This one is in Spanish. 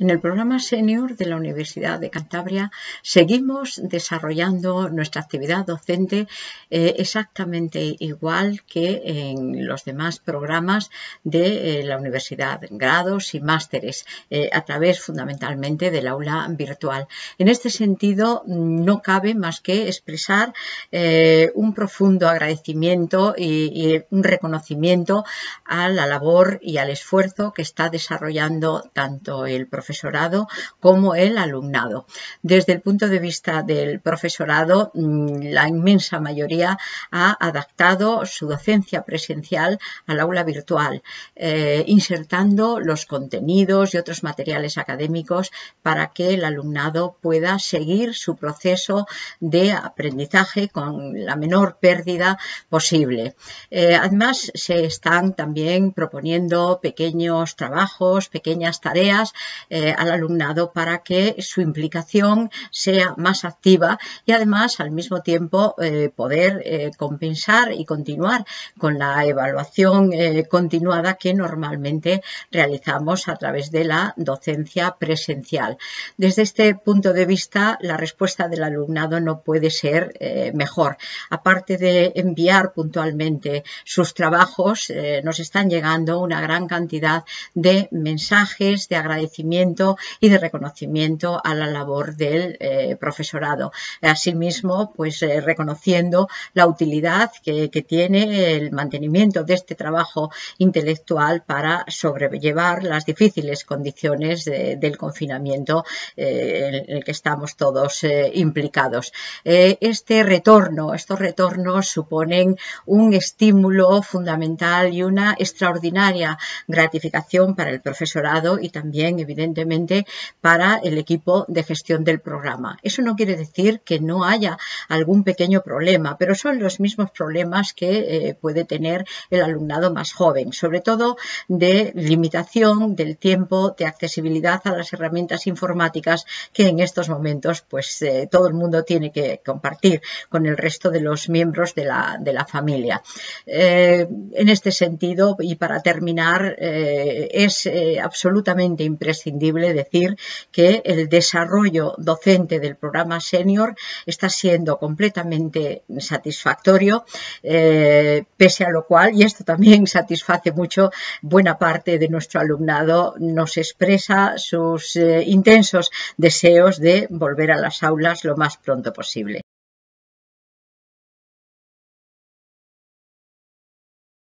En el programa senior de la Universidad de Cantabria seguimos desarrollando nuestra actividad docente eh, exactamente igual que en los demás programas de eh, la universidad, grados y másteres, eh, a través fundamentalmente del aula virtual. En este sentido, no cabe más que expresar un profundo agradecimiento y un reconocimiento a la labor y al esfuerzo que está desarrollando tanto el profesor como el alumnado. Desde el punto de vista del profesorado, mm, la inmensa mayoría ha adaptado su docencia presencial al aula virtual, eh, insertando los contenidos y otros materiales académicos para que el alumnado pueda seguir su proceso de aprendizaje con la menor pérdida posible. Eh, además, se están también proponiendo pequeños trabajos, pequeñas tareas eh, al alumnado para que su implicación sea más activa y además al mismo tiempo eh, poder eh, compensar y continuar con la evaluación continuada que normalmente realizamos a través de la docencia presencial. Desde este punto de vista, la respuesta del alumnado no puede ser mejor. Aparte de enviar puntualmente sus trabajos, nos están llegando una gran cantidad de mensajes de agradecimiento y de reconocimiento a la labor del eh, profesorado. Asimismo, pues eh, reconociendo la utilidad que, tiene el mantenimiento de este trabajo intelectual para sobrellevar las difíciles condiciones del confinamiento eh, en el que estamos todos implicados. este retorno, estos retornos suponen un estímulo fundamental y una extraordinaria gratificación para el profesorado y también, evidentemente, para el equipo de gestión del programa. Eso no quiere decir que no haya algún pequeño problema, pero son los mismos problemas que eh, puede tener el alumnado más joven, sobre todo de limitación del tiempo, de accesibilidad a las herramientas informáticas que en estos momentos pues eh, todo el mundo tiene que compartir con el resto de los miembros de la, familia. Eh, en este sentido, y para terminar, es absolutamente imprescindible imprescindible decir que el desarrollo docente del programa senior está siendo completamente satisfactorio, eh, pese a lo cual, y esto también satisface mucho, buena parte de nuestro alumnado nos expresa sus eh, intensos deseos de volver a las aulas lo más pronto posible.